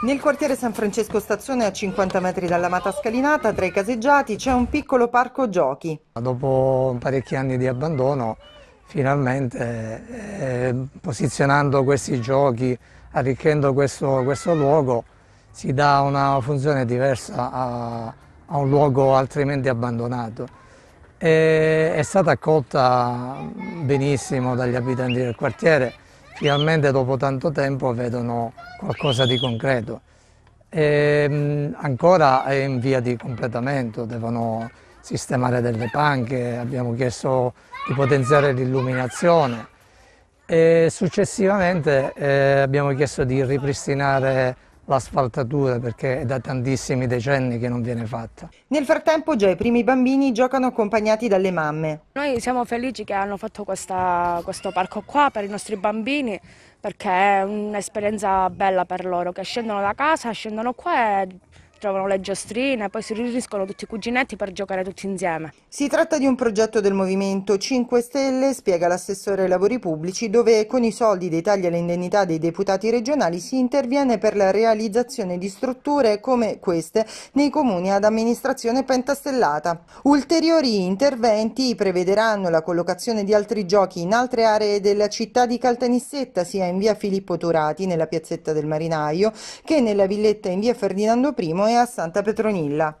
Nel quartiere San Francesco Stazione, a 50 metri dalla Scalinata, tra i caseggiati c'è un piccolo parco giochi. Dopo parecchi anni di abbandono, finalmente eh, posizionando questi giochi, arricchendo questo, questo, luogo, si dà una funzione diversa a, a un luogo altrimenti abbandonato. E, è stata accolta benissimo dagli abitanti del quartiere finalmente dopo tanto tempo vedono qualcosa di concreto. E, ehm, ancora è in via di completamento, devono sistemare delle panche, abbiamo chiesto di potenziare l'illuminazione e successivamente eh, abbiamo chiesto di ripristinare l'asfaltatura perché è da tantissimi decenni che non viene fatta. Nel frattempo già i primi bambini giocano accompagnati dalle mamme. Noi siamo felici che hanno fatto questa, questo parco qua per i nostri bambini perché è un'esperienza bella per loro che scendono da casa, scendono qua e trovano le giostrine, poi si riuniscono tutti i cuginetti per giocare tutti insieme. Si tratta di un progetto del Movimento 5 Stelle, spiega l'assessore ai lavori pubblici, dove con i soldi dei tagli alle indennità dei deputati regionali si interviene per la realizzazione di strutture come queste nei comuni ad amministrazione pentastellata. Ulteriori interventi prevederanno la collocazione di altri giochi in altre aree della città di Caltanissetta, sia in via Filippo Turati, nella piazzetta del Marinaio, che nella villetta in via Ferdinando I a Santa Petronilla